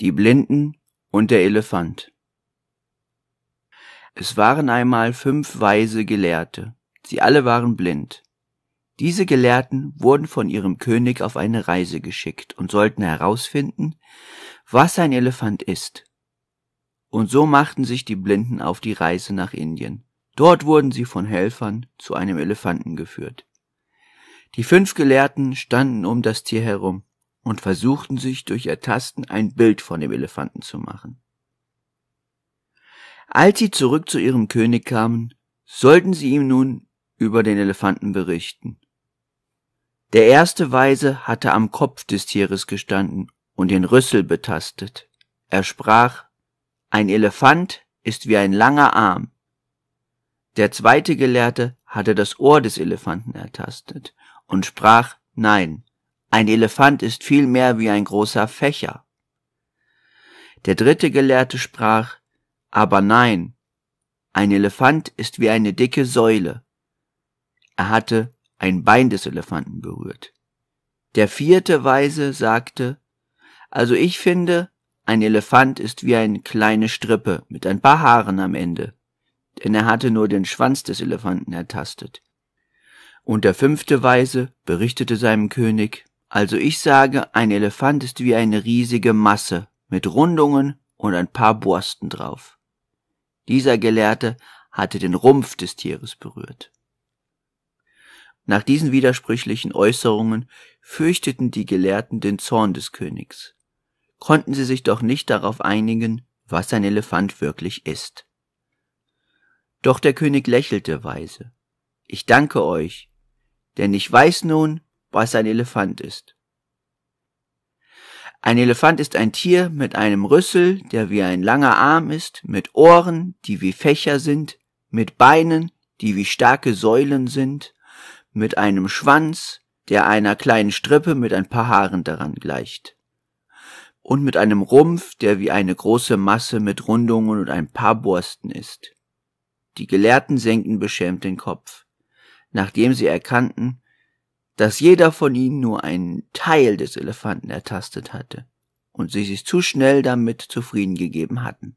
die Blinden und der Elefant. Es waren einmal fünf weise Gelehrte, sie alle waren blind. Diese Gelehrten wurden von ihrem König auf eine Reise geschickt und sollten herausfinden, was ein Elefant ist. Und so machten sich die Blinden auf die Reise nach Indien. Dort wurden sie von Helfern zu einem Elefanten geführt. Die fünf Gelehrten standen um das Tier herum und versuchten sich durch ihr Tasten ein Bild von dem Elefanten zu machen. Als sie zurück zu ihrem König kamen, sollten sie ihm nun über den Elefanten berichten. Der erste Weise hatte am Kopf des Tieres gestanden und den Rüssel betastet. Er sprach, ein Elefant ist wie ein langer Arm. Der zweite Gelehrte hatte das Ohr des Elefanten ertastet und sprach, nein, ein Elefant ist viel mehr wie ein großer Fächer. Der dritte Gelehrte sprach, aber nein, ein Elefant ist wie eine dicke Säule. Er hatte ein Bein des Elefanten berührt. Der vierte Weise sagte, also ich finde, ein Elefant ist wie eine kleine Strippe mit ein paar Haaren am Ende, denn er hatte nur den Schwanz des Elefanten ertastet. Und der fünfte Weise berichtete seinem König, also ich sage, ein Elefant ist wie eine riesige Masse mit Rundungen und ein paar Borsten drauf. Dieser Gelehrte hatte den Rumpf des Tieres berührt. Nach diesen widersprüchlichen Äußerungen fürchteten die Gelehrten den Zorn des Königs, konnten sie sich doch nicht darauf einigen, was ein Elefant wirklich ist. Doch der König lächelte weise. Ich danke euch, denn ich weiß nun, was ein Elefant ist. Ein Elefant ist ein Tier mit einem Rüssel, der wie ein langer Arm ist, mit Ohren, die wie Fächer sind, mit Beinen, die wie starke Säulen sind, mit einem Schwanz, der einer kleinen Strippe mit ein paar Haaren daran gleicht, und mit einem Rumpf, der wie eine große Masse mit Rundungen und ein paar Borsten ist. Die Gelehrten senken beschämt den Kopf, nachdem sie erkannten, dass jeder von ihnen nur einen Teil des Elefanten ertastet hatte und sie sich zu schnell damit zufrieden gegeben hatten.